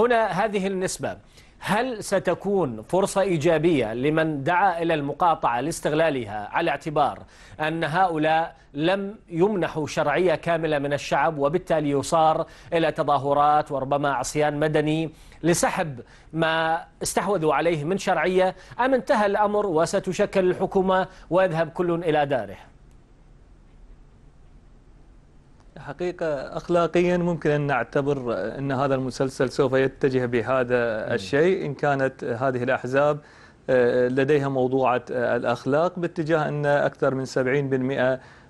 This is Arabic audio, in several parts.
هنا هذه النسبة هل ستكون فرصة إيجابية لمن دعا إلى المقاطعة لاستغلالها على اعتبار أن هؤلاء لم يمنحوا شرعية كاملة من الشعب وبالتالي يصار إلى تظاهرات وربما عصيان مدني لسحب ما استحوذوا عليه من شرعية أم انتهى الأمر وستشكل الحكومة ويذهب كل إلى داره؟ حقيقة أخلاقيا ممكن أن نعتبر أن هذا المسلسل سوف يتجه بهذا الشيء إن كانت هذه الأحزاب آه، لديها موضوعة آه، الأخلاق باتجاه أن أكثر من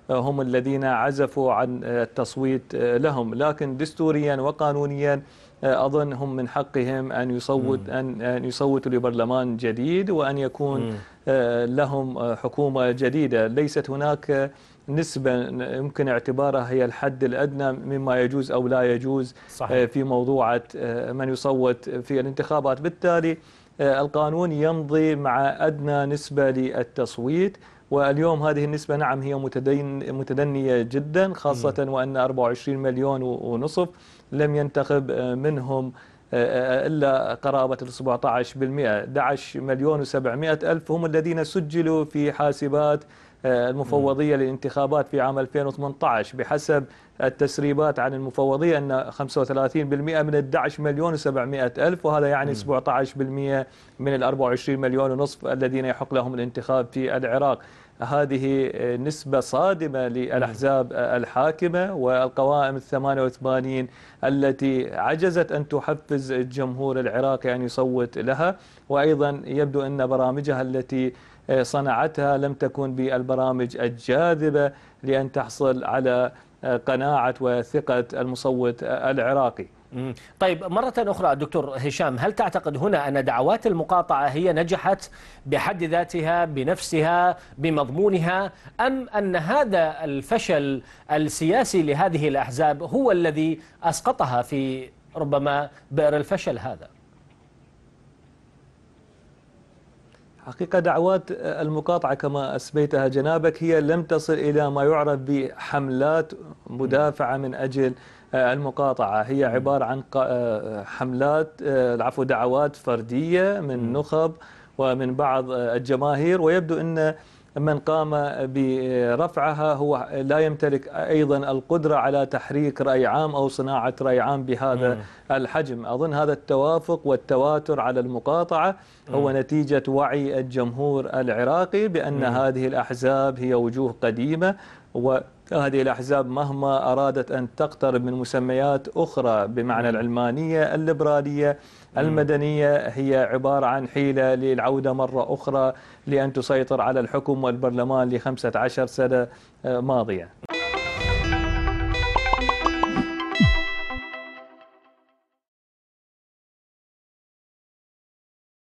70% هم الذين عزفوا عن آه، التصويت آه، لهم لكن دستوريا وقانونيا آه، اظن هم من حقهم ان يصوت ان ان يصوتوا لبرلمان جديد وان يكون لهم حكومه جديده ليست هناك نسبة يمكن اعتبارها هي الحد الأدنى مما يجوز أو لا يجوز صحيح. في موضوعة من يصوت في الانتخابات بالتالي القانون يمضي مع أدنى نسبة للتصويت واليوم هذه النسبة نعم هي متدين متدنية جدا خاصة وأن 24 مليون ونصف لم ينتخب آه، منهم آه، آه، إلا قرابة 17% 11 مليون و700 ألف هم الذين سجلوا في حاسبات آه، المفوضية للانتخابات في عام 2018 بحسب التسريبات عن المفوضية أن 35% من 11 مليون و700 ألف وهذا يعني 17% من ال 24 مليون ونصف الذين يحق لهم الانتخاب في العراق هذه نسبة صادمة للأحزاب الحاكمة والقوائم الثمانية وثمانين التي عجزت أن تحفز الجمهور العراقي أن يصوت لها وأيضا يبدو أن برامجها التي صنعتها لم تكن بالبرامج الجاذبة لأن تحصل على قناعة وثقة المصوت العراقي طيب مرة أخرى دكتور هشام هل تعتقد هنا أن دعوات المقاطعة هي نجحت بحد ذاتها بنفسها بمضمونها أم أن هذا الفشل السياسي لهذه الأحزاب هو الذي أسقطها في ربما بئر الفشل هذا حقيقة دعوات المقاطعة كما أسبيتها جنابك هي لم تصل إلى ما يعرف بحملات مدافعة من أجل المقاطعة هي عبارة عن آه، حملات آه، العفو دعوات فردية من نخب ومن بعض آه، الجماهير ويبدو أن من قام برفعها هو لا يمتلك ايضا القدره على تحريك راي عام او صناعه راي عام بهذا مم. الحجم، اظن هذا التوافق والتواتر على المقاطعه مم. هو نتيجه وعي الجمهور العراقي بان مم. هذه الاحزاب هي وجوه قديمه و فهذه الأحزاب مهما أرادت أن تقترب من مسميات أخرى بمعنى العلمانية الليبرالية المدنية هي عبارة عن حيلة للعودة مرة أخرى لأن تسيطر على الحكم والبرلمان لخمسة عشر سنة آه، ماضية